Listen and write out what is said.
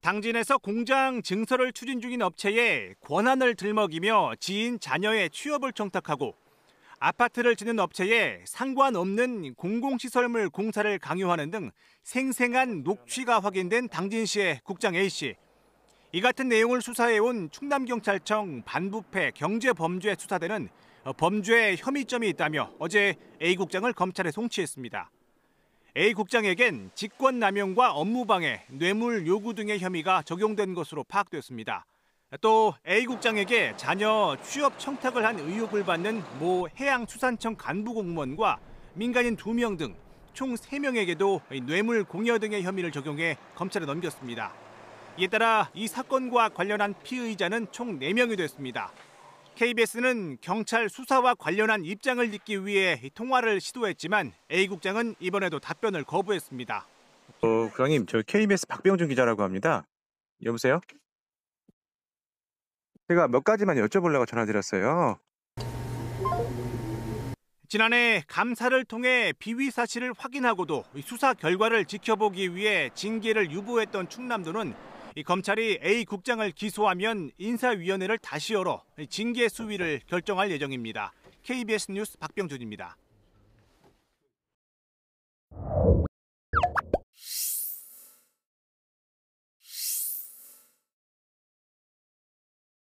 당진에서 공장 증설을 추진 중인 업체에 권한을 들먹이며 지인 자녀의 취업을 청탁하고 아파트를 짓는 업체에 상관없는 공공시설물 공사를 강요하는 등 생생한 녹취가 확인된 당진시의 국장 A씨. 이 같은 내용을 수사해온 충남경찰청 반부패 경제범죄 수사대는 범죄 의 혐의점이 있다며 어제 A 국장을 검찰에 송치했습니다. A 국장에겐 직권남용과 업무방해, 뇌물 요구 등의 혐의가 적용된 것으로 파악됐습니다. 또 A 국장에게 자녀 취업 청탁을 한 의혹을 받는 모 해양수산청 간부 공무원과 민간인 2명 등 총 3명에게도 뇌물 공여 등의 혐의를 적용해 검찰에 넘겼습니다. 이에 따라 이 사건과 관련한 피의자는 총 4명이 됐습니다. KBS는 경찰 수사와 관련한 입장을 듣기 위해 통화를 시도했지만 A 국장은 이번에도 답변을 거부했습니다. 어, 국장님, 저 KBS 박병준 기자라고 합니다. 여보세요? 제가 몇 가지만 여쭤보려고 전화드렸어요. 지난해 감사를 통해 비위 사실을 확인하고도 수사 결과를 지켜보기 위해 징계를 유보했던 충남도는 검찰이 A 국장을 기소하면 인사위원회를 다시 열어 징계 수위를 결정할 예정입니다. KBS 뉴스 박병준입니다.